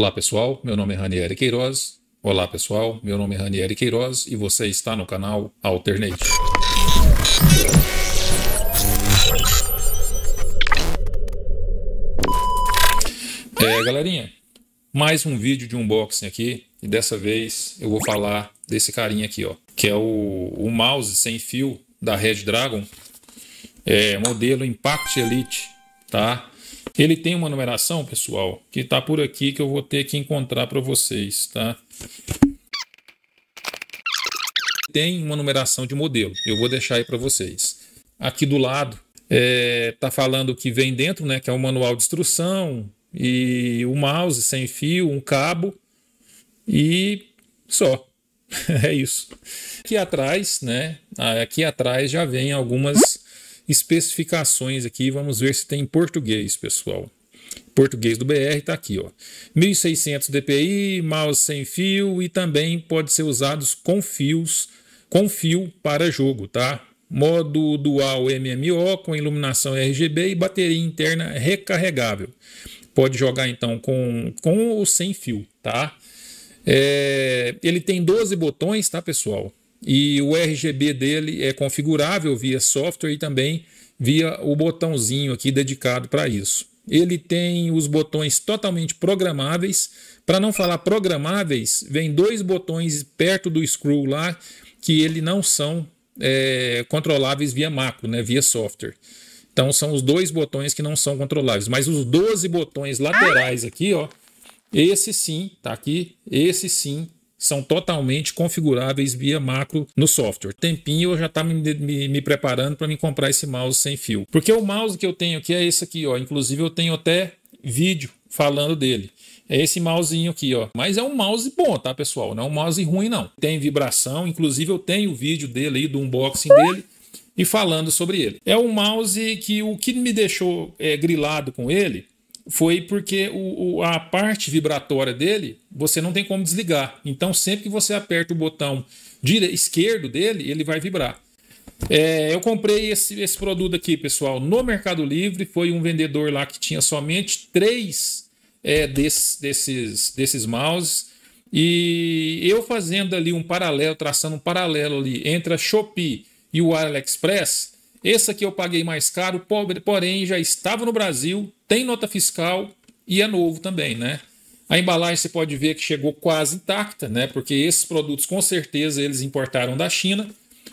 Olá pessoal, meu nome é Ranieri Queiroz. Olá pessoal, meu nome é Ranieri Queiroz e você está no canal Alternate. É, galerinha, mais um vídeo de unboxing aqui e dessa vez eu vou falar desse carinha aqui, ó, que é o, o mouse sem fio da Red Dragon, é, modelo Impact Elite, tá? Ele tem uma numeração, pessoal, que está por aqui que eu vou ter que encontrar para vocês, tá? Tem uma numeração de modelo, eu vou deixar aí para vocês. Aqui do lado está é, tá falando que vem dentro, né? Que é o um manual de instrução e o mouse sem fio, um cabo e só. é isso. Aqui atrás, né? Aqui atrás já vem algumas especificações aqui. Vamos ver se tem em português, pessoal. Português do BR está aqui, ó. 1600 DPI, mouse sem fio e também pode ser usados com fios, com fio para jogo, tá? Modo dual MMO com iluminação RGB e bateria interna recarregável. Pode jogar então com, com ou sem fio, tá? É, ele tem 12 botões, tá, pessoal? e o RGB dele é configurável via software e também via o botãozinho aqui dedicado para isso. Ele tem os botões totalmente programáveis. Para não falar programáveis, vem dois botões perto do screw lá que ele não são é, controláveis via macro, né, via software. Então são os dois botões que não são controláveis, mas os 12 botões laterais aqui, ó, esse sim, tá aqui, esse sim são totalmente configuráveis via macro no software. Tempinho eu já estava tá me, me, me preparando para me comprar esse mouse sem fio. Porque o mouse que eu tenho aqui é esse aqui, ó. Inclusive eu tenho até vídeo falando dele. É esse mousezinho aqui, ó. Mas é um mouse bom, tá, pessoal? Não é um mouse ruim, não. Tem vibração, inclusive eu tenho o vídeo dele aí, do unboxing dele e falando sobre ele. É um mouse que o que me deixou é, grilado com ele foi porque o, o, a parte vibratória dele você não tem como desligar. Então, sempre que você aperta o botão dire... esquerdo dele, ele vai vibrar. É, eu comprei esse, esse produto aqui, pessoal, no Mercado Livre. Foi um vendedor lá que tinha somente três é, desses, desses, desses mouses. E eu fazendo ali um paralelo, traçando um paralelo ali entre a Shopee e o AliExpress, esse aqui eu paguei mais caro, porém já estava no Brasil, tem nota fiscal e é novo também, né? A embalagem você pode ver que chegou quase intacta, né? Porque esses produtos com certeza eles importaram da China.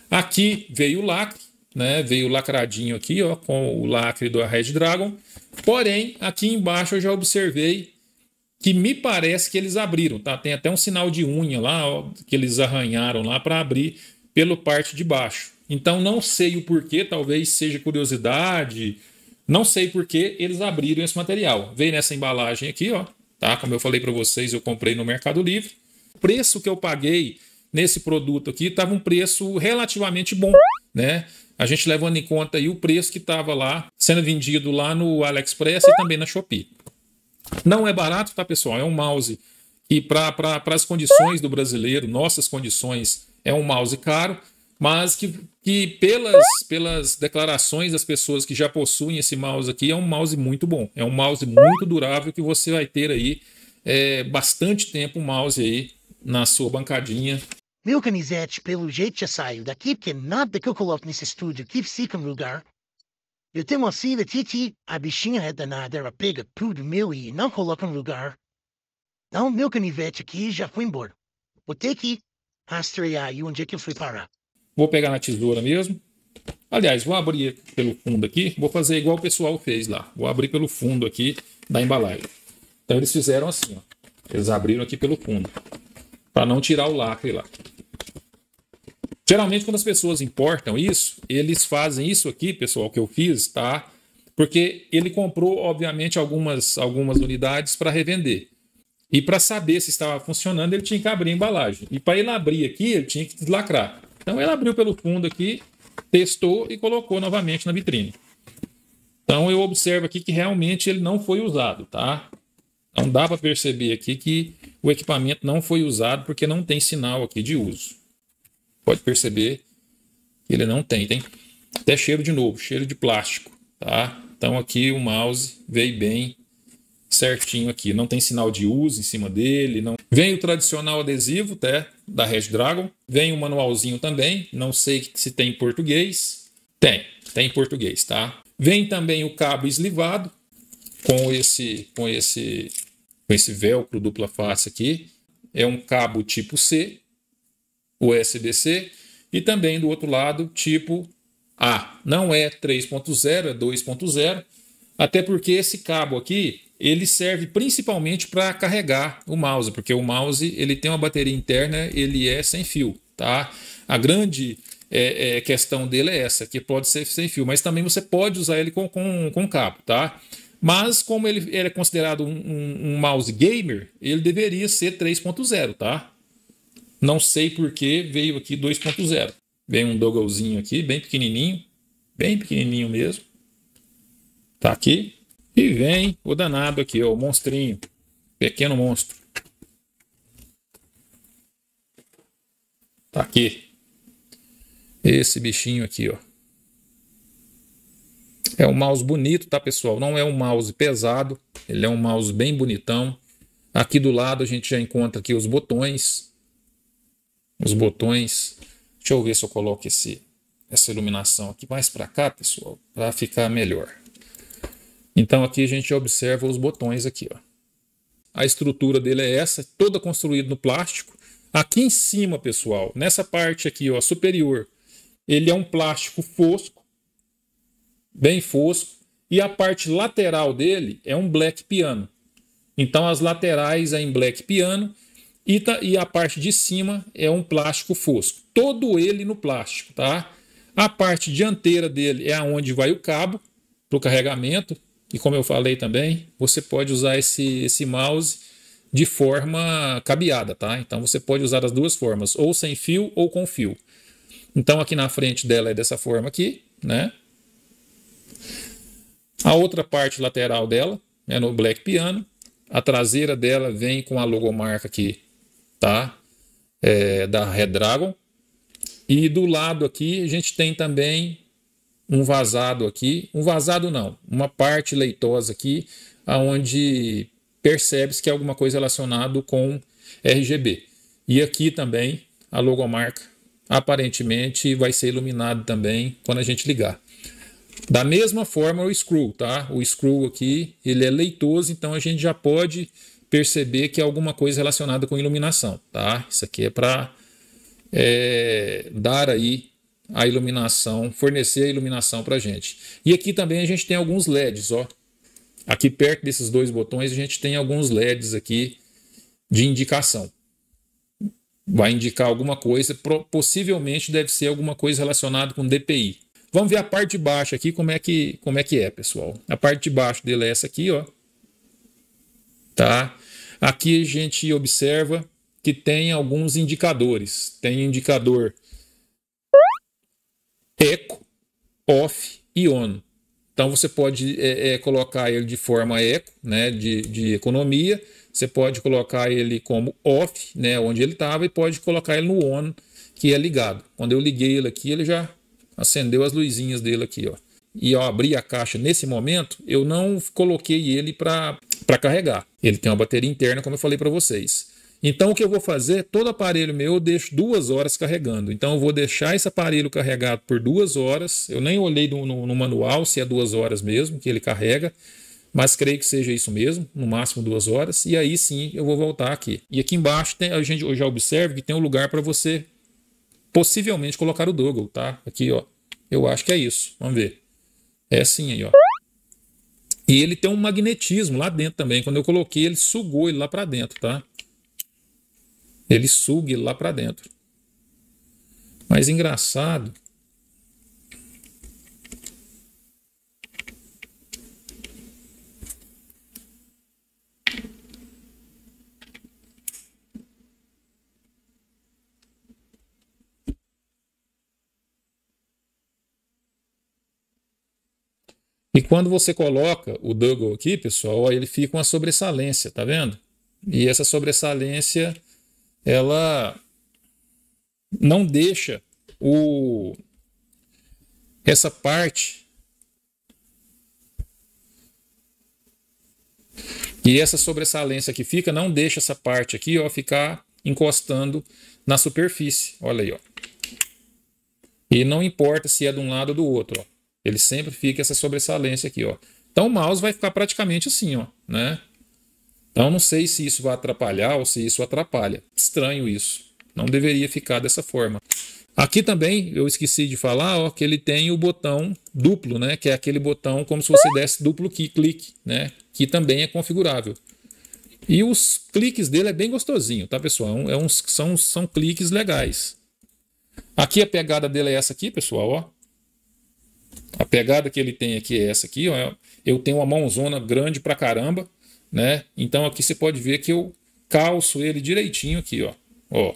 Aqui veio o lacre, né? Veio lacradinho aqui, ó, com o lacre do Red Dragon. Porém, aqui embaixo eu já observei que me parece que eles abriram, tá? Tem até um sinal de unha lá ó, que eles arranharam lá para abrir pelo parte de baixo. Então não sei o porquê, talvez seja curiosidade, não sei porquê eles abriram esse material. Vem nessa embalagem aqui, ó, tá? Como eu falei para vocês, eu comprei no Mercado Livre. O preço que eu paguei nesse produto aqui estava um preço relativamente bom, né? A gente levando em conta aí o preço que estava lá sendo vendido lá no AliExpress e também na Shopee. Não é barato, tá, pessoal? É um mouse que para pra as condições do brasileiro, nossas condições, é um mouse caro mas que, que pelas, pelas declarações das pessoas que já possuem esse mouse aqui, é um mouse muito bom. É um mouse muito durável que você vai ter aí é, bastante tempo o mouse aí na sua bancadinha. Meu camisete, pelo jeito, já saiu daqui, porque nada que eu coloco nesse estúdio que fica no lugar. Eu tenho assim da Titi, a bichinha é danada, ela pega tudo meu e não coloca no lugar. Então, meu canivete aqui já foi embora. Vou ter que rastrear aí onde é que eu fui parar. Vou pegar na tesoura mesmo. Aliás, vou abrir pelo fundo aqui. Vou fazer igual o pessoal fez lá. Vou abrir pelo fundo aqui da embalagem. Então eles fizeram assim, ó. Eles abriram aqui pelo fundo. Para não tirar o lacre lá. Geralmente, quando as pessoas importam isso, eles fazem isso aqui, pessoal, que eu fiz, tá? Porque ele comprou, obviamente, algumas, algumas unidades para revender. E para saber se estava funcionando, ele tinha que abrir a embalagem. E para ele abrir aqui, ele tinha que deslacrar. Então ela abriu pelo fundo aqui, testou e colocou novamente na vitrine. Então eu observo aqui que realmente ele não foi usado, tá? Então dá para perceber aqui que o equipamento não foi usado porque não tem sinal aqui de uso. Pode perceber que ele não tem, tem até cheiro de novo, cheiro de plástico, tá? Então aqui o mouse veio bem certinho aqui, não tem sinal de uso em cima dele, não Vem o tradicional adesivo até né, da Red Dragon, vem o manualzinho também, não sei se tem em português. Tem, tem em português, tá? Vem também o cabo eslivado com esse com esse com esse velcro dupla face aqui. É um cabo tipo C, USB-C, e também do outro lado tipo A. Não é 3.0, é 2.0, até porque esse cabo aqui ele serve principalmente para carregar o mouse, porque o mouse ele tem uma bateria interna, ele é sem fio, tá? A grande é, é, questão dele é essa, que pode ser sem fio, mas também você pode usar ele com, com, com cabo, tá? Mas como ele, ele é considerado um, um, um, mouse gamer, ele deveria ser 3.0, tá? Não sei por que veio aqui 2.0. Vem um dogglezinho aqui, bem pequenininho, bem pequenininho mesmo. Tá aqui, e vem o danado aqui, ó, o monstrinho. Pequeno monstro. Tá aqui. Esse bichinho aqui, ó. É um mouse bonito, tá, pessoal? Não é um mouse pesado, ele é um mouse bem bonitão. Aqui do lado a gente já encontra aqui os botões. Os botões. Deixa eu ver se eu coloco esse, essa iluminação aqui mais para cá, pessoal, para ficar melhor. Então aqui a gente observa os botões aqui. Ó. A estrutura dele é essa, toda construída no plástico. Aqui em cima, pessoal, nessa parte aqui ó, superior, ele é um plástico fosco, bem fosco. E a parte lateral dele é um black piano. Então as laterais é em black piano e, tá, e a parte de cima é um plástico fosco. Todo ele no plástico, tá? A parte dianteira dele é aonde vai o cabo para o carregamento. E como eu falei também, você pode usar esse, esse mouse de forma cabeada, tá? Então você pode usar as duas formas, ou sem fio ou com fio. Então aqui na frente dela é dessa forma aqui, né? A outra parte lateral dela é no Black Piano. A traseira dela vem com a logomarca aqui, tá? É, da Redragon. E do lado aqui a gente tem também um vazado aqui, um vazado não, uma parte leitosa aqui, aonde percebe-se que é alguma coisa relacionada com RGB. E aqui também a logomarca aparentemente vai ser iluminado também quando a gente ligar. Da mesma forma o screw, tá? O screw aqui, ele é leitoso, então a gente já pode perceber que é alguma coisa relacionada com iluminação, tá? Isso aqui é para é, dar aí a iluminação, fornecer a iluminação para a gente. E aqui também a gente tem alguns LEDs, ó. Aqui perto desses dois botões a gente tem alguns LEDs aqui de indicação. Vai indicar alguma coisa, possivelmente deve ser alguma coisa relacionada com DPI. Vamos ver a parte de baixo aqui como é que como é que é, pessoal. A parte de baixo dele é essa aqui, ó. Tá? Aqui a gente observa que tem alguns indicadores. Tem indicador eco, off e on. Então você pode é, é, colocar ele de forma eco, né, de, de economia, você pode colocar ele como off, né, onde ele estava, e pode colocar ele no on, que é ligado. Quando eu liguei ele aqui, ele já acendeu as luzinhas dele aqui, ó. E ao abrir a caixa nesse momento, eu não coloquei ele para carregar. Ele tem uma bateria interna, como eu falei para vocês. Então, o que eu vou fazer? Todo aparelho meu eu deixo duas horas carregando. Então, eu vou deixar esse aparelho carregado por duas horas. Eu nem olhei no, no, no manual se é duas horas mesmo que ele carrega mas creio que seja isso mesmo, no máximo duas horas, e aí sim eu vou voltar aqui. E aqui embaixo tem, a gente já observa que tem um lugar para você possivelmente colocar o Doggle, tá? Aqui, ó. Eu acho que é isso. Vamos ver. É assim aí, ó. E ele tem um magnetismo lá dentro também. Quando eu coloquei, ele sugou ele lá para dentro, tá? ele sugue lá para dentro. Mas engraçado E quando você coloca o Dougal aqui, pessoal, ele fica uma sobressalência, tá vendo? E essa sobressalência ela não deixa o essa parte e essa sobressalência que fica não deixa essa parte aqui ó ficar encostando na superfície olha aí ó e não importa se é de um lado ou do outro ó. ele sempre fica essa sobressalência aqui ó então o mouse vai ficar praticamente assim ó né então, não sei se isso vai atrapalhar ou se isso atrapalha. Estranho isso. Não deveria ficar dessa forma. Aqui também, eu esqueci de falar, ó, que ele tem o botão duplo, né? Que é aquele botão como se você desse duplo clique, né? Que também é configurável. E os cliques dele é bem gostosinho, tá, pessoal? É, é uns, são, são cliques legais. Aqui a pegada dele é essa aqui, pessoal, ó. A pegada que ele tem aqui é essa aqui, ó. Eu tenho uma mãozona grande pra caramba né? Então aqui você pode ver que eu calço ele direitinho aqui, ó. ó.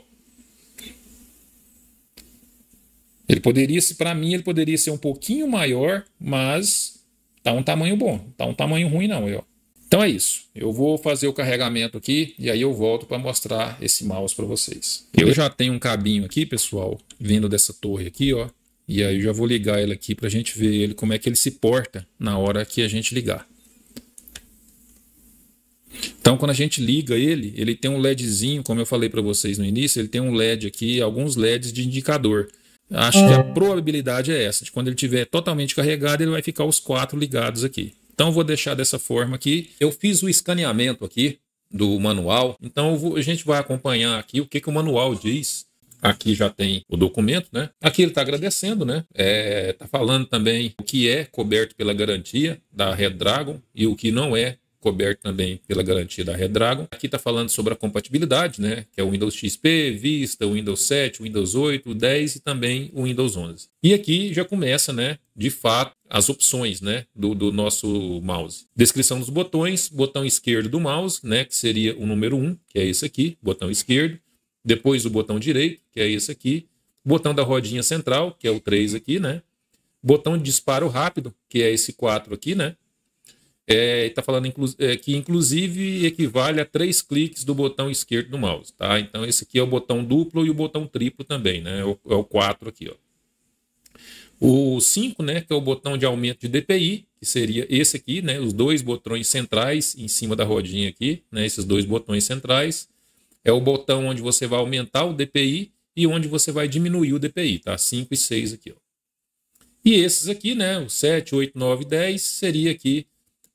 Ele poderia, para mim, ele poderia ser um pouquinho maior, mas tá um tamanho bom, tá um tamanho ruim não, ó. Então é isso. Eu vou fazer o carregamento aqui e aí eu volto para mostrar esse mouse para vocês. Eu já tenho um cabinho aqui, pessoal, vindo dessa torre aqui, ó. E aí eu já vou ligar ele aqui para a gente ver ele como é que ele se porta na hora que a gente ligar. Então, quando a gente liga ele, ele tem um LEDzinho, como eu falei para vocês no início, ele tem um LED aqui, alguns LEDs de indicador. Acho que a é. probabilidade é essa, de quando ele estiver totalmente carregado, ele vai ficar os quatro ligados aqui. Então, vou deixar dessa forma aqui. Eu fiz o escaneamento aqui do manual, então vou, a gente vai acompanhar aqui o que, que o manual diz aqui já tem o documento, né? Aqui ele está agradecendo, né? Está é, tá falando também o que é coberto pela garantia da Red Dragon e o que não é coberto também pela garantia da Redragon. Aqui está falando sobre a compatibilidade, né? Que é o Windows XP, Vista, o Windows 7, o Windows 8, o 10 e também o Windows 11. E aqui já começa, né? De fato, as opções, né? Do, do nosso mouse. Descrição dos botões: botão esquerdo do mouse, né? Que seria o número 1, que é esse aqui, botão esquerdo. Depois o botão direito, que é esse aqui. Botão da rodinha central, que é o 3 aqui, né? Botão de disparo rápido, que é esse 4 aqui, né? É, está falando inclu é, que inclusive equivale a três cliques do botão esquerdo do mouse, tá? Então esse aqui é o botão duplo e o botão triplo também, né? É o, é o 4 aqui, ó. O 5, né, que é o botão de aumento de DPI, que seria esse aqui, né, os dois botões centrais em cima da rodinha aqui, né, esses dois botões centrais. É o botão onde você vai aumentar o DPI e onde você vai diminuir o DPI, tá? 5 e 6 aqui, ó. E esses aqui, né, o 7, 8, 9 10 seria aqui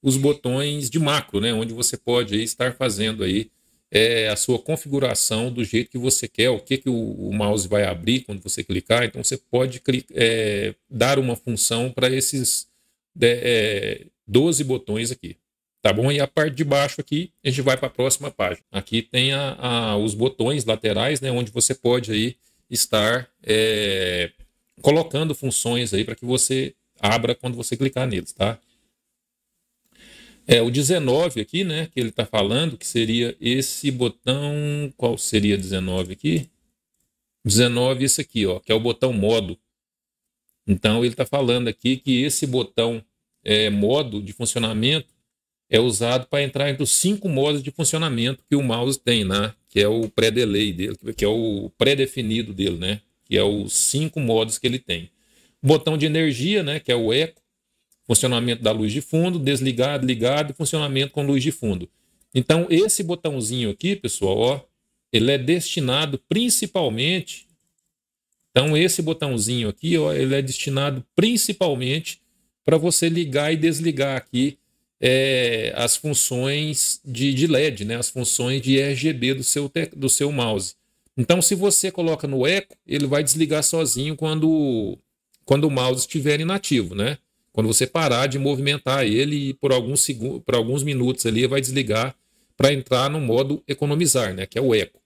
os botões de macro, né? Onde você pode aí, estar fazendo aí é, a sua configuração do jeito que você quer, o que, que o, mouse vai abrir quando você clicar. Então você pode é, dar uma função para esses né, é, 12 botões aqui. Tá bom? E a parte de baixo aqui, a gente vai para a próxima página. Aqui tem a, a, os botões laterais, né? Onde você pode aí estar é, colocando funções aí para que você abra quando você clicar neles, tá? É o 19 aqui, né? Que ele está falando, que seria esse botão. Qual seria 19 aqui? 19, esse aqui, ó, que é o botão modo. Então ele está falando aqui que esse botão é, modo de funcionamento é usado para entrar entre os cinco modos de funcionamento que o mouse tem, né? Que é o pré-delay dele, que é o pré-definido dele, né? Que é os cinco modos que ele tem. botão de energia, né? Que é o eco, Funcionamento da luz de fundo, desligado, ligado, funcionamento com luz de fundo. Então, esse botãozinho aqui, pessoal, ó, ele é destinado principalmente. Então, esse botãozinho aqui, ó, ele é destinado principalmente para você ligar e desligar aqui é, as funções de, de, LED, né? as funções de RGB do seu, do seu mouse. Então, se você coloca no eco, ele vai desligar sozinho quando, quando o mouse estiver inativo, né? Quando você parar de movimentar ele por alguns, segundos, por alguns minutos ali, vai desligar para entrar no modo economizar, né, que é o eco.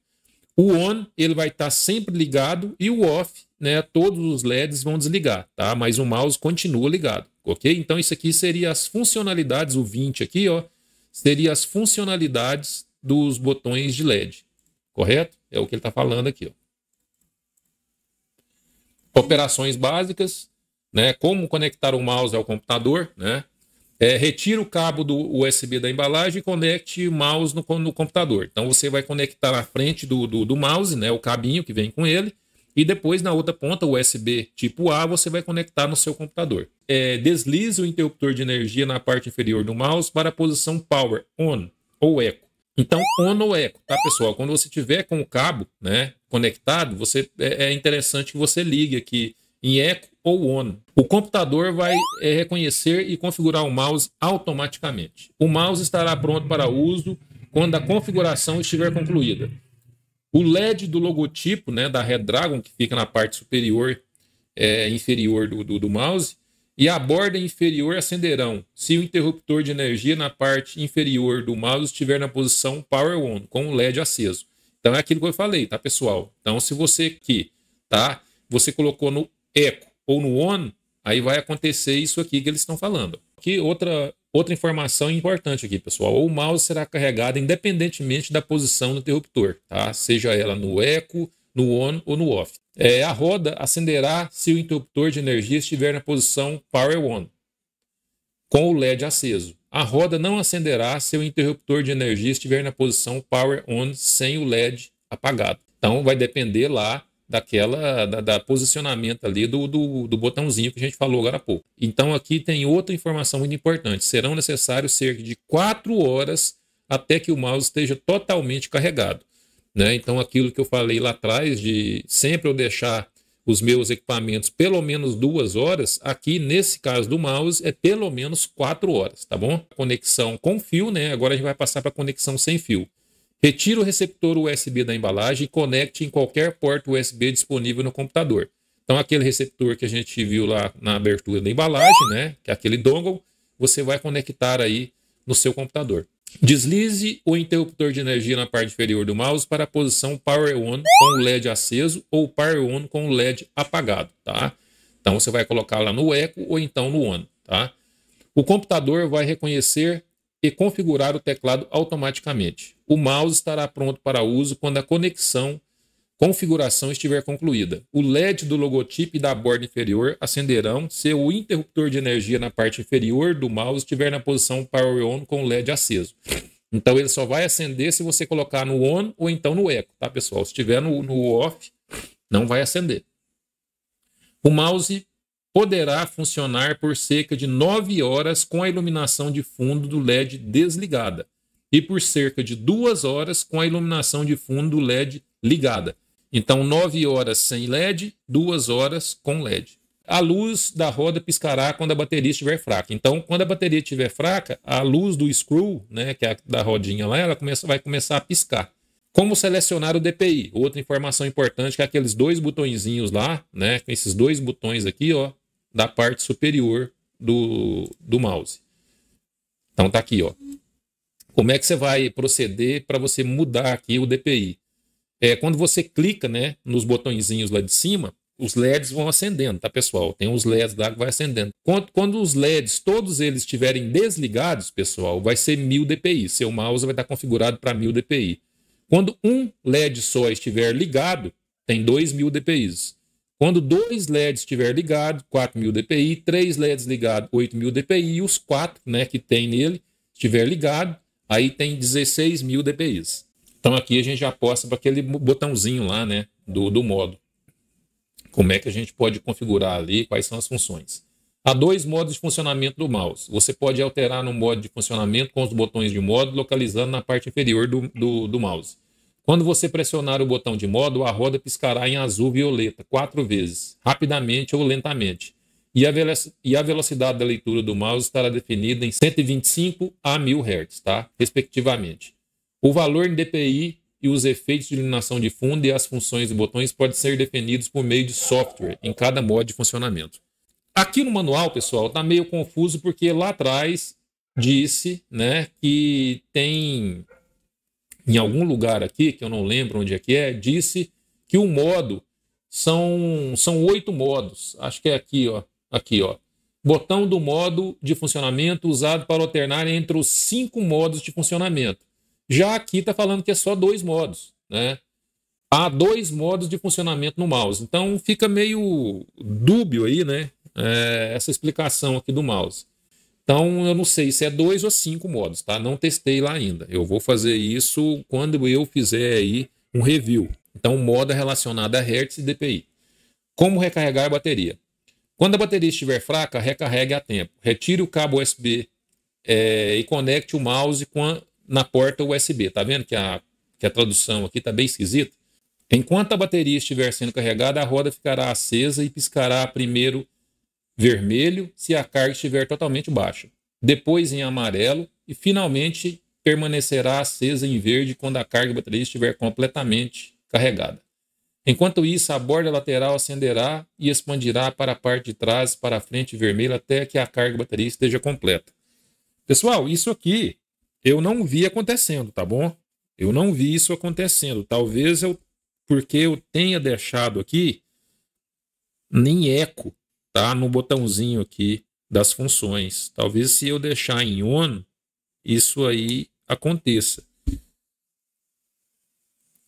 O on ele vai estar tá sempre ligado e o off, né, todos os LEDs vão desligar, tá? Mas o mouse continua ligado, ok? Então isso aqui seria as funcionalidades, o 20 aqui, ó, seria as funcionalidades dos botões de LED, correto? É o que ele está falando aqui, ó. Operações básicas, né? Como conectar o mouse ao computador, né? É, retire o cabo do USB da embalagem e conecte o mouse no, no computador. Então você vai conectar na frente do, do, do, mouse, né, o cabinho que vem com ele, e depois na outra ponta, USB tipo A, você vai conectar no seu computador. É, deslize o interruptor de energia na parte inferior do mouse para a posição Power, On ou Eco. Então, on ou eco, tá, pessoal? Quando você tiver com o cabo né, conectado, você é, é interessante que você ligue aqui em eco ou on. O computador vai é, reconhecer e configurar o mouse automaticamente. O mouse estará pronto para uso quando a configuração estiver concluída. O LED do logotipo né, da Redragon, que fica na parte superior é, inferior do, do, do mouse, e a borda inferior acenderão se o interruptor de energia na parte inferior do mouse estiver na posição Power On, com o LED aceso. Então é aquilo que eu falei, tá, pessoal? Então, se você aqui, tá? Você colocou no eco ou no on, aí vai acontecer isso aqui que eles estão falando. Aqui outra, outra informação importante aqui, pessoal. O mouse será carregado independentemente da posição do interruptor, tá? seja ela no eco, no on ou no off. É, a roda acenderá se o interruptor de energia estiver na posição power on, com o LED aceso. A roda não acenderá se o interruptor de energia estiver na posição power on sem o LED apagado. Então vai depender lá daquela da, da, posicionamento ali do, do, do botãozinho que a gente falou agora há pouco. Então aqui tem outra informação muito importante. Serão necessários cerca de 4 horas até que o mouse esteja totalmente carregado. Né? Então aquilo que eu falei lá atrás de sempre eu deixar os meus equipamentos pelo menos duas horas, aqui nesse caso do mouse é pelo menos quatro horas, tá bom? Conexão com fio, né? Agora a gente vai passar para conexão sem fio. Retire o receptor USB da embalagem e conecte em qualquer porta USB disponível no computador. Então, aquele receptor que a gente viu lá na abertura da embalagem, né, que é aquele dongle, você vai conectar aí no seu computador. Deslize o interruptor de energia na parte inferior do mouse para a posição Power On com o LED aceso ou Power On com o LED apagado, tá? Então você vai colocar lá no Eco ou então no On, tá? O computador vai reconhecer e configurar o teclado automaticamente. O mouse estará pronto para uso quando a conexão configuração estiver concluída. O LED do logotipo e da borda inferior acenderão se o interruptor de energia na parte inferior do mouse estiver na posição Power On com o LED aceso. Então ele só vai acender se você colocar no on ou então no eco, tá pessoal? Se estiver no, no off, não vai acender. O mouse poderá funcionar por cerca de 9 horas com a iluminação de fundo do LED desligada e por cerca de 2 horas com a iluminação de fundo do LED ligada. Então, 9 horas sem LED, 2 horas com LED. A luz da roda piscará quando a bateria estiver fraca. Então, quando a bateria estiver fraca, a luz do screw, né, que é a da rodinha lá, ela começa, vai começar a piscar. Como selecionar o DPI? Outra informação importante é que é aqueles dois botõezinhos lá, né? Esses dois botões aqui, ó, da parte superior do, do mouse. Então tá aqui, ó. Como é que você vai proceder para você mudar aqui o DPI? É, quando você clica, né, nos botõezinhos lá de cima, os LEDs vão acendendo, tá, pessoal? Tem os LEDs lá que vai acendendo. Quando, quando os LEDs, todos eles estiverem desligados, pessoal, vai ser 1000 DPI. Seu mouse vai estar configurado para 1000 DPI. Quando um LED só estiver ligado, tem 2000 DPIs. Quando dois LEDs estiver ligado, 4.000 dpi, três LEDs ligado, 8.000 dpi, e os quatro né, que tem nele estiver ligado, aí tem 16.000 dpi. Então aqui a gente já aposta para aquele botãozinho lá né, do, do modo. Como é que a gente pode configurar ali, quais são as funções. Há dois modos de funcionamento do mouse. Você pode alterar no modo de funcionamento com os botões de modo, localizando na parte inferior do, do, do mouse. Quando você pressionar o botão de modo, a roda piscará em azul violeta quatro vezes, rapidamente ou lentamente. E a, e a velocidade da leitura do mouse estará definida em 125 a 1000 Hz, tá? respectivamente. O valor em DPI e os efeitos de iluminação de fundo e as funções dos botões podem ser definidos por meio de software em cada modo de funcionamento. Aqui no manual, pessoal, está meio confuso porque lá atrás disse né, que tem em algum lugar aqui, que eu não lembro onde é que é, disse que o modo são, são oito modos. Acho que é aqui, ó. Aqui, ó. Botão do modo de funcionamento usado para alternar entre os cinco modos de funcionamento. Já aqui está falando que é só dois modos, né? Há dois modos de funcionamento no mouse. Então fica meio dúbio aí, né? É, essa explicação aqui do mouse. Então, eu não sei se é dois ou cinco modos, tá? Não testei lá ainda. Eu vou fazer isso quando eu fizer aí um review. Então, moda relacionada a Hertz e DPI. Como recarregar a bateria? Quando a bateria estiver fraca, recarregue a tempo. Retire o cabo USB é, e conecte o mouse a, na porta USB. Tá vendo que a, que a tradução aqui tá bem esquisita? Enquanto a bateria estiver sendo carregada, a roda ficará acesa e piscará primeiro vermelho se a carga estiver totalmente baixa, depois em amarelo e finalmente permanecerá acesa em verde quando a carga bateria estiver completamente carregada. Enquanto isso, a borda lateral acenderá e expandirá para a parte de trás, para a frente vermelha, até que a carga bateria esteja completa. Pessoal, isso aqui eu não vi acontecendo, tá bom? Eu não vi isso acontecendo. Talvez eu, porque eu tenha deixado aqui nem eco tá no botãozinho aqui das funções. Talvez se eu deixar em on, isso aí aconteça.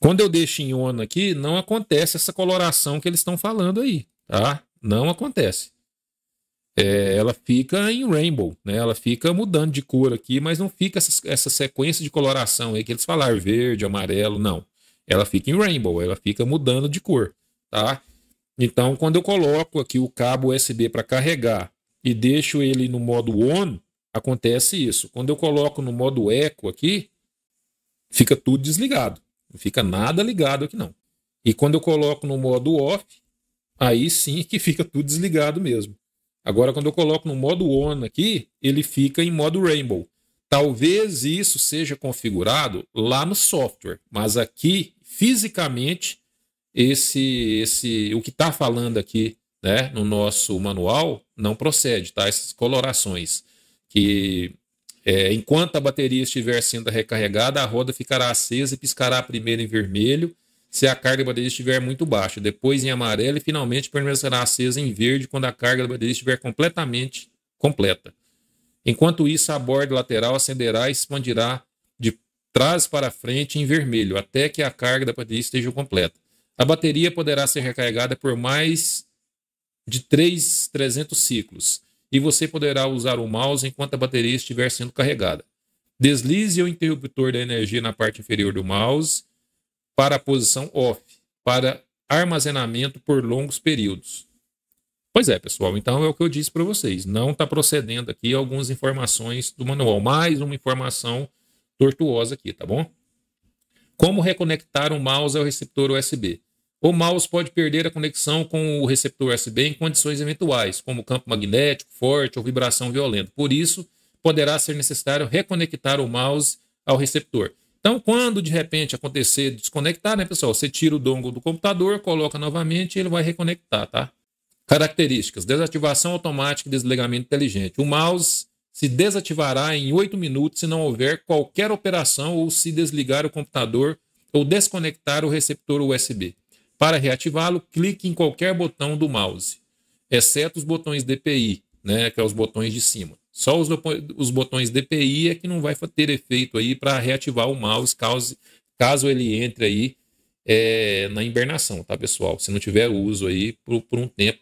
Quando eu deixo em on aqui, não acontece essa coloração que eles estão falando aí, tá? Não acontece. É, ela fica em rainbow, né? Ela fica mudando de cor aqui, mas não fica essa, essa sequência de coloração aí que eles falaram, verde, amarelo, não. Ela fica em rainbow, ela fica mudando de cor, tá? Então, quando eu coloco aqui o cabo USB para carregar e deixo ele no modo on, acontece isso. Quando eu coloco no modo eco aqui, fica tudo desligado. Não fica nada ligado aqui não. E quando eu coloco no modo off, aí sim que fica tudo desligado mesmo. Agora, quando eu coloco no modo on aqui, ele fica em modo rainbow. Talvez isso seja configurado lá no software, mas aqui, fisicamente, esse, esse, o que está falando aqui né, no nosso manual não procede, tá? Essas colorações que é, enquanto a bateria estiver sendo recarregada, a roda ficará acesa e piscará primeiro em vermelho se a carga da bateria estiver muito baixa, depois em amarelo e finalmente permanecerá acesa em verde quando a carga da bateria estiver completamente completa. Enquanto isso, a borda lateral acenderá e expandirá de trás para frente em vermelho até que a carga da bateria esteja completa. A bateria poderá ser recarregada por mais de 3, 300 ciclos e você poderá usar o mouse enquanto a bateria estiver sendo carregada. Deslize o interruptor da energia na parte inferior do mouse para a posição off, para armazenamento por longos períodos. Pois é, pessoal, então é o que eu disse para vocês. Não está procedendo aqui algumas informações do manual, mais uma informação tortuosa aqui, tá bom? Como reconectar o mouse ao receptor USB? O mouse pode perder a conexão com o receptor USB em condições eventuais, como campo magnético forte ou vibração violenta. Por isso, poderá ser necessário reconectar o mouse ao receptor. Então, quando de repente acontecer desconectar, né, pessoal? Você tira o dongle do computador, coloca novamente e ele vai reconectar, tá? Características: desativação automática e desligamento inteligente. O mouse se desativará em 8 minutos se não houver qualquer operação ou se desligar o computador ou desconectar o receptor USB. Para reativá-lo, clique em qualquer botão do mouse, exceto os botões DPI, né, que são é os botões de cima. Só os, os, botões DPI é que não vai ter efeito aí para reativar o mouse caso, caso ele entre aí é, na hibernação, tá, pessoal? Se não tiver uso aí por, por um tempo,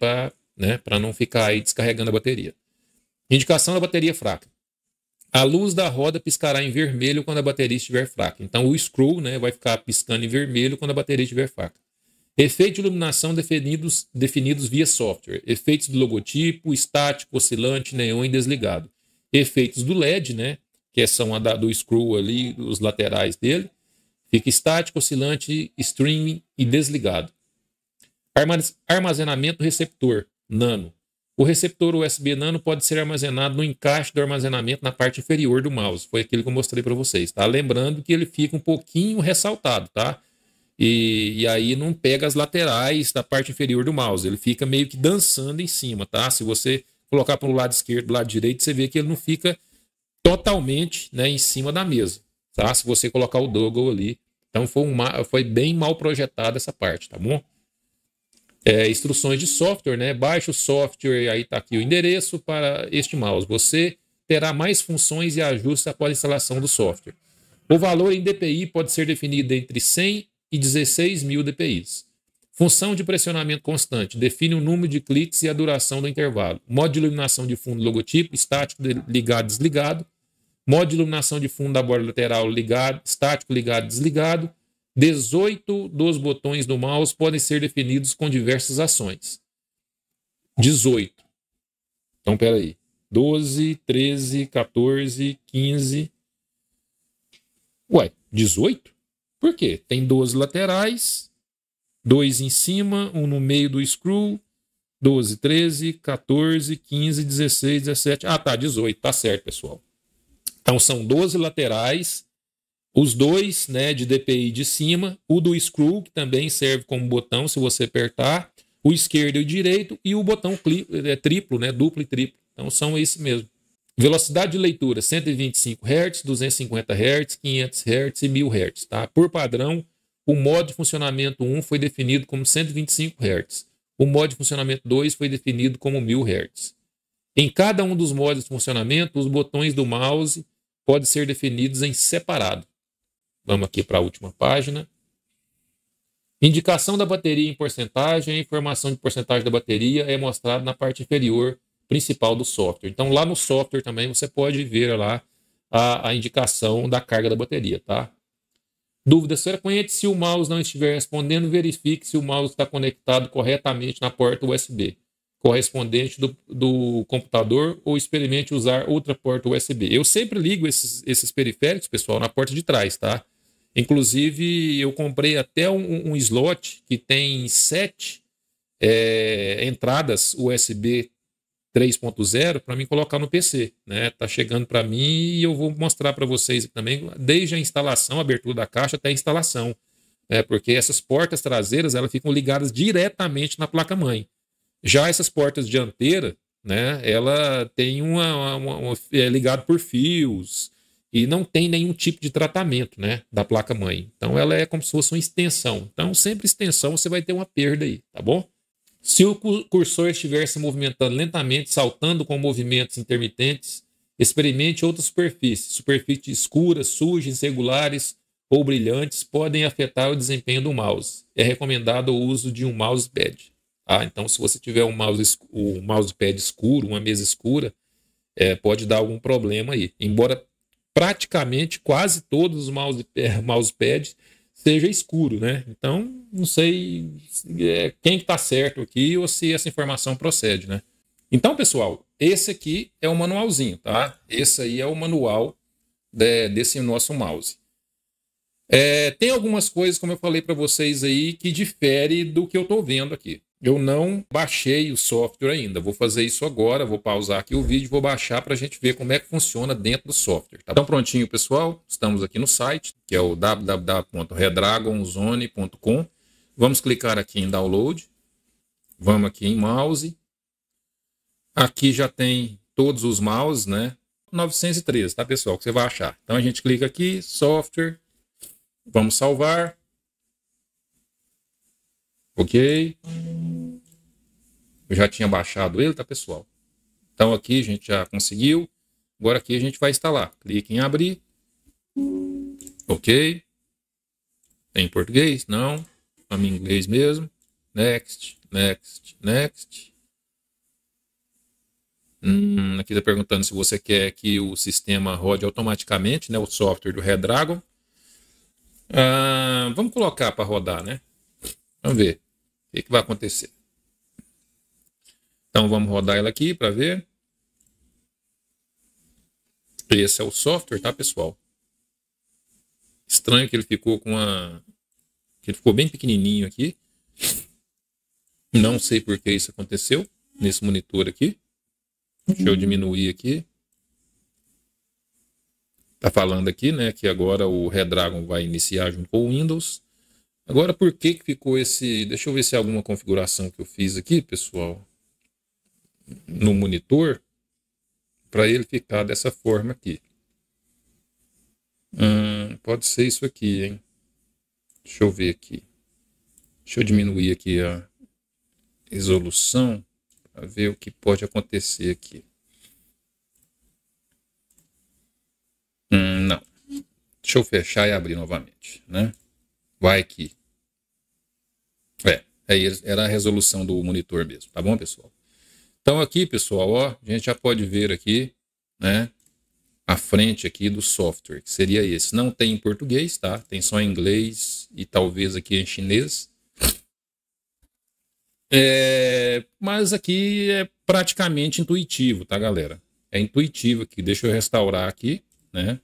né, para não ficar aí descarregando a bateria. Indicação da bateria fraca. A luz da roda piscará em vermelho quando a bateria estiver fraca. Então o scroll né, vai ficar piscando em vermelho quando a bateria estiver fraca. Efeitos de iluminação definidos, definidos via software. Efeitos do logotipo, estático, oscilante, neon e desligado. Efeitos do LED, né? Que são a da, do screw ali, os laterais dele. Fica estático, oscilante, streaming e desligado. Armazenamento receptor, nano. O receptor USB nano pode ser armazenado no encaixe do armazenamento na parte inferior do mouse. Foi aquilo que eu mostrei para vocês, tá? Lembrando que ele fica um pouquinho ressaltado, tá? E, e, aí não pega as laterais da parte inferior do mouse. Ele fica meio que dançando em cima, tá? Se você colocar para o lado esquerdo, do lado direito, você vê que ele não fica totalmente né, em cima da mesa, tá? Se você colocar o doggle ali. Então foi, uma, foi bem mal projetada essa parte, tá bom? É, instruções de software, né? Baixe o software, aí está aqui o endereço para este mouse. Você terá mais funções e ajustes após a instalação do software. O valor em DPI pode ser definido entre 100 e 16 mil DPIs. Função de pressionamento constante define o número de cliques e a duração do intervalo. Modo de iluminação de fundo logotipo, estático, ligado, desligado. Modo de iluminação de fundo da borda lateral ligado, estático, ligado, desligado. 18 dos botões do mouse podem ser definidos com diversas ações. 18. Então, aí. 12, 13, 14, 15. Ué, 18? Por quê? Tem 12 laterais, 2 em cima, um no meio do screw, 12, 13, 14, 15, 16, 17. Ah, tá, 18, tá certo, pessoal. Então são 12 laterais, os dois, né, de DPI de cima, o do screw, que também serve como botão se você apertar, o esquerdo e o direito e o botão é, triplo, né, duplo e triplo. Então são esses mesmo. Velocidade de leitura 125 Hz, 250 Hz, 500 Hz e 1000 Hz. Tá? Por padrão, o modo de funcionamento 1 foi definido como 125 Hz. O modo de funcionamento 2 foi definido como 1000 Hz. Em cada um dos modos de funcionamento, os botões do mouse podem ser definidos em separado. Vamos aqui para a última página. Indicação da bateria em porcentagem. A informação de porcentagem da bateria é mostrada na parte inferior principal do software. Então, lá no software também você pode ver lá a, a indicação da carga da bateria, tá? Dúvidas frequentes, se o mouse não estiver respondendo, verifique se o mouse está conectado corretamente na porta USB correspondente do, do computador ou experimente usar outra porta USB. Eu sempre ligo esses, esses periféricos, pessoal, na porta de trás, tá? Inclusive, eu comprei até um, um slot que tem sete é, entradas USB 3.0 para mim colocar no PC, né? Tá chegando para mim e eu vou mostrar para vocês também desde a instalação, a abertura da caixa até a instalação, né? Porque essas portas traseiras elas ficam ligadas diretamente na placa mãe. Já essas portas dianteiras, né? Ela tem uma, uma, uma é ligado por fios e não tem nenhum tipo de tratamento, né? Da placa mãe. Então ela é como se fosse uma extensão. Então sempre extensão você vai ter uma perda aí, tá bom? Se o cursor estiver se movimentando lentamente, saltando com movimentos intermitentes, experimente outras superfícies. Superfícies escuras, sujas, irregulares ou brilhantes podem afetar o desempenho do mouse. É recomendado o uso de um mousepad. Ah, então, se você tiver um, mouse, um mousepad escuro, uma mesa escura, é, pode dar algum problema aí. Embora praticamente quase todos os mousepads mouse seja escuro, né? Então, não sei é, quem está certo aqui ou se essa informação procede, né? Então, pessoal, esse aqui é o manualzinho, tá? Esse aí é o manual de, né, desse nosso mouse. É, tem algumas coisas, como eu falei para vocês aí, que difere do que eu estou vendo aqui. Eu não baixei o software ainda. Vou fazer isso agora, vou pausar aqui o vídeo, vou baixar para a gente ver como é que funciona dentro do software. Tá? Então prontinho, pessoal. Estamos aqui no site, que é o www.redragonzone.com. Vamos clicar aqui em download. Vamos aqui em mouse. Aqui já tem todos os mouses, né? 913, tá, pessoal? Que você vai achar. Então a gente clica aqui, software. Vamos salvar. Ok. Eu já tinha baixado ele, tá, pessoal? Então aqui a gente já conseguiu. Agora aqui a gente vai instalar. Clique em abrir. Ok. Tem em português? Não. Para mim, inglês mesmo. Next, next, next. Hum, aqui está perguntando se você quer que o sistema rode automaticamente, né? O software do Redragon. Ah, vamos colocar para rodar, né? Vamos ver que, que vai acontecer? Então vamos rodar ela aqui para ver. Esse é o software, tá, pessoal? Estranho que ele ficou com a. que ele ficou bem pequenininho aqui. Não sei por que isso aconteceu nesse monitor aqui. Deixa eu diminuir aqui. Tá falando aqui, né, que agora o Redragon vai iniciar junto com o Windows. Agora, por que, que ficou esse... Deixa eu ver se é alguma configuração que eu fiz aqui, pessoal. No monitor. Para ele ficar dessa forma aqui. Hum, pode ser isso aqui, hein? Deixa eu ver aqui. Deixa eu diminuir aqui a resolução para ver o que pode acontecer aqui. Hum, não. Deixa eu fechar e abrir novamente, né? Vai que Aí é, era a resolução do monitor mesmo, tá bom, pessoal? Então aqui, pessoal, ó, a gente já pode ver aqui, né? A frente aqui do software, que seria esse. Não tem em português, tá? Tem só em inglês e talvez aqui em chinês. É, mas aqui é praticamente intuitivo, tá, galera? É intuitivo aqui. Deixa eu restaurar aqui, né?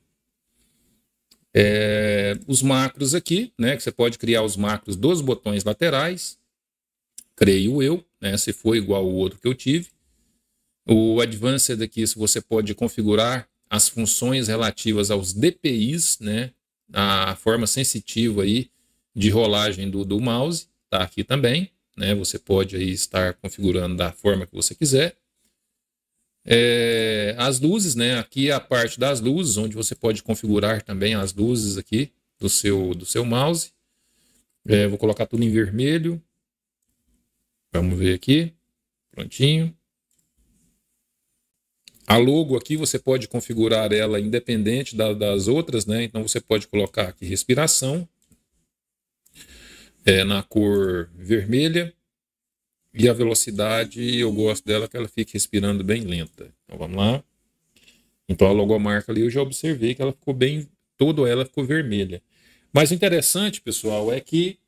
É, os macros aqui, né? Que você pode criar os macros dos botões laterais creio eu, né? se for igual ao outro que eu tive. O Advanced aqui, se você pode configurar as funções relativas aos DPIs, né? a forma sensitiva aí de rolagem do, do mouse, está aqui também. Né? Você pode aí estar configurando da forma que você quiser. É, as luzes, né? Aqui é a parte das luzes, onde você pode configurar também as luzes aqui do seu, do seu mouse. É, vou colocar tudo em vermelho. Vamos ver aqui. Prontinho. A logo aqui você pode configurar ela independente da, das outras, né? Então você pode colocar aqui respiração é, na cor vermelha e a velocidade eu gosto dela que ela fique respirando bem lenta. Então vamos lá. Então a logomarca ali eu já observei que ela ficou bem, toda ela ficou vermelha. Mas o interessante, pessoal, é que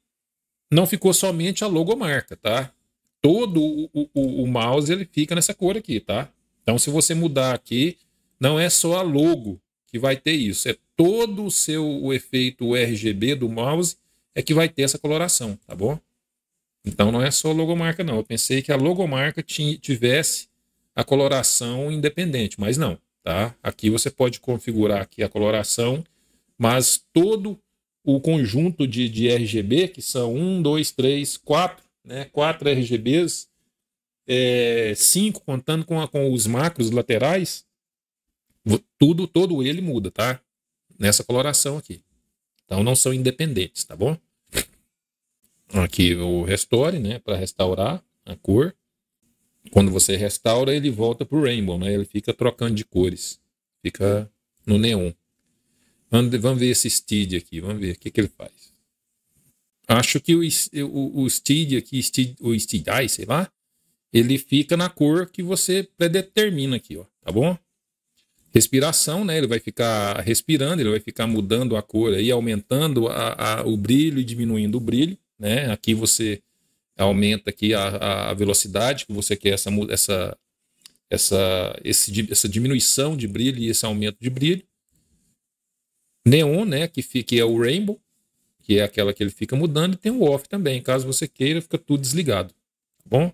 não ficou somente a logomarca, tá? todo o, o, o, mouse ele fica nessa cor aqui, tá? Então, se você mudar aqui, não é só a logo que vai ter isso, é todo o seu o efeito RGB do mouse é que vai ter essa coloração, tá bom? Então, não é só a logomarca, não. Eu pensei que a logomarca tivesse a coloração independente, mas não, tá? Aqui você pode configurar aqui a coloração, mas todo o conjunto de, de RGB, que são 1, 2, 3, 4, né? quatro RGBs, é, cinco contando com, a, com os macros laterais, tudo, todo ele muda, tá? Nessa coloração aqui. Então não são independentes, tá bom? Aqui o restore, né, para restaurar a cor. Quando você restaura, ele volta pro rainbow, né? Ele fica trocando de cores. Fica no neon. Vamos, vamos ver esse Steed aqui, vamos ver o que, que ele faz. Acho que o, o, o Steed aqui, Steed, o Steed Eye, sei lá, ele fica na cor que você predetermina aqui, ó, tá bom? Respiração, né? Ele vai ficar respirando, ele vai ficar mudando a cor aí, aumentando a, a, o brilho e diminuindo o brilho, né? Aqui você aumenta aqui a, a velocidade que você quer essa, essa, essa, esse, essa diminuição de brilho e esse aumento de brilho. Neon, né? Que, que é o rainbow que é aquela que ele fica mudando, e tem o off também, caso você queira, fica tudo desligado, tá bom?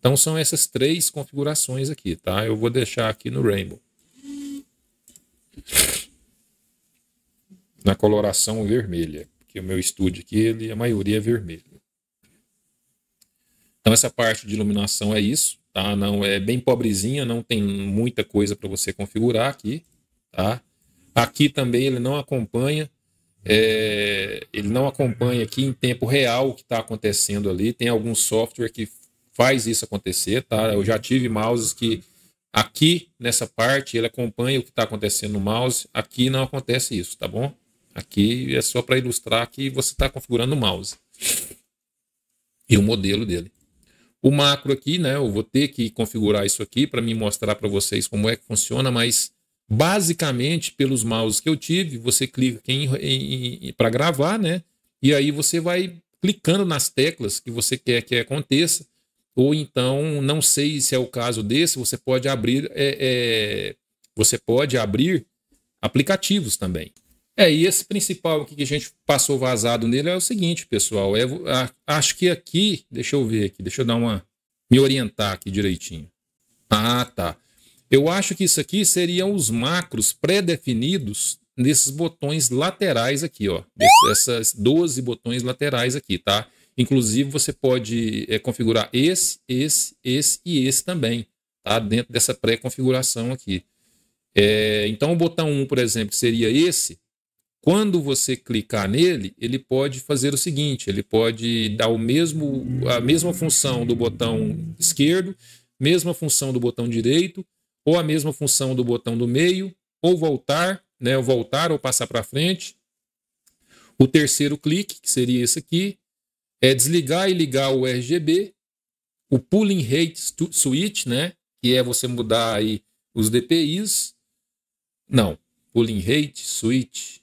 Então são essas três configurações aqui, tá? Eu vou deixar aqui no Rainbow. Na coloração vermelha, porque o meu estúdio aqui, ele, a maioria é vermelho. Então essa parte de iluminação é isso, tá? Não é bem pobrezinha, não tem muita coisa para você configurar aqui, tá? Aqui também ele não acompanha é, ele não acompanha aqui em tempo real o que está acontecendo ali. Tem algum software que faz isso acontecer, tá? Eu já tive mouses que aqui nessa parte ele acompanha o que está acontecendo no mouse. Aqui não acontece isso, tá bom? Aqui é só para ilustrar que você está configurando o mouse e o modelo dele. O macro aqui, né? Eu vou ter que configurar isso aqui para me mostrar para vocês como é que funciona, mas Basicamente, pelos mouses que eu tive, você clica para gravar, né? E aí você vai clicando nas teclas que você quer que aconteça. Ou então, não sei se é o caso desse, você pode abrir, é, é, você pode abrir aplicativos também. É, e esse principal aqui que a gente passou vazado nele é o seguinte, pessoal. É, acho que aqui, deixa eu ver aqui, deixa eu dar uma. me orientar aqui direitinho. Ah, tá. Eu acho que isso aqui seriam os macros pré-definidos nesses botões laterais aqui, ó. Essas 12 botões laterais aqui, tá? Inclusive, você pode é, configurar esse, esse, esse e esse também, tá? Dentro dessa pré-configuração aqui. É, então, o botão 1, por exemplo, seria esse. Quando você clicar nele, ele pode fazer o seguinte: ele pode dar o mesmo, a mesma função do botão esquerdo, mesma função do botão direito, ou a mesma função do botão do meio, ou voltar, né, ou voltar ou passar para frente. O terceiro clique, que seria esse aqui, é desligar e ligar o RGB, o Pulling rate switch, né, que é você mudar aí os DPIs. Não, Pulling rate switch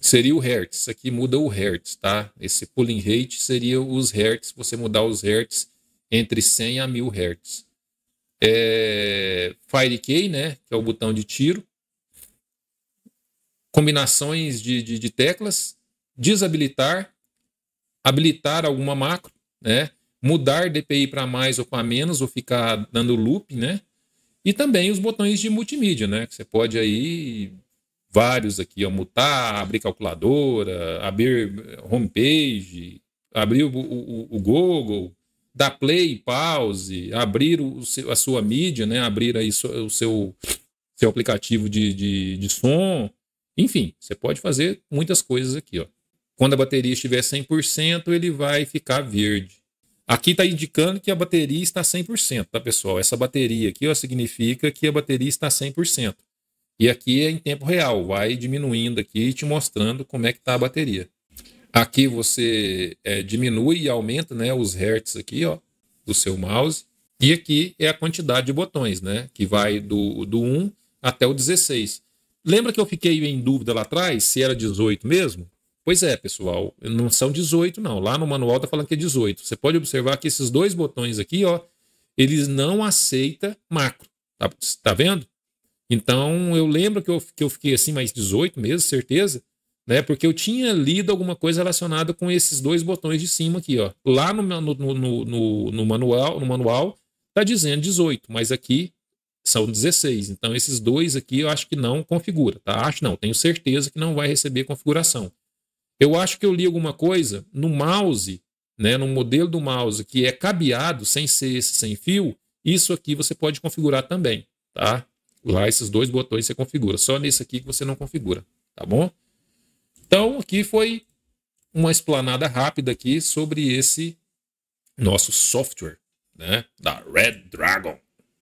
seria o hertz. Isso aqui muda o hertz, tá? Esse Pulling rate seria os hertz, você mudar os hertz entre 100 a 1000 hertz é, Fire Key, né, que é o botão de tiro, combinações de, de, de teclas, desabilitar, habilitar alguma macro, né, mudar DPI para mais ou para menos, ou ficar dando loop, né, e também os botões de multimídia, né, que você pode aí vários aqui, ó, mutar, abrir calculadora, abrir homepage, abrir o, o, o Google, dar play, pause, abrir o seu, a sua mídia, né? abrir aí so, o seu, seu aplicativo de, de, de som. Enfim, você pode fazer muitas coisas aqui. Ó. Quando a bateria estiver 100%, ele vai ficar verde. Aqui está indicando que a bateria está 100%, tá pessoal? Essa bateria aqui ó, significa que a bateria está 100%. E aqui é em tempo real, vai diminuindo aqui e te mostrando como é que está a bateria. Aqui você é, diminui e aumenta né, os hertz aqui ó, do seu mouse. E aqui é a quantidade de botões, né? Que vai do, do 1 até o 16. Lembra que eu fiquei em dúvida lá atrás se era 18 mesmo? Pois é, pessoal, não são 18 não. Lá no manual tá falando que é 18. Você pode observar que esses dois botões aqui, ó, eles não aceita macro. Tá, tá vendo? Então, eu lembro que eu, que eu fiquei assim, mais 18 mesmo, certeza né? Porque eu tinha lido alguma coisa relacionada com esses dois botões de cima aqui, ó. Lá no, no, no, no, no manual, no manual tá dizendo 18, mas aqui são 16. Então esses dois aqui eu acho que não configura, tá? Acho não, tenho certeza que não vai receber configuração. Eu acho que eu li alguma coisa no mouse, né, no modelo do mouse que é cabeado sem ser esse sem fio, isso aqui você pode configurar também, tá? Lá esses dois botões você configura, só nesse aqui que você não configura, tá bom? Então, aqui foi uma explanada rápida aqui sobre esse nosso software né, da Red Dragon.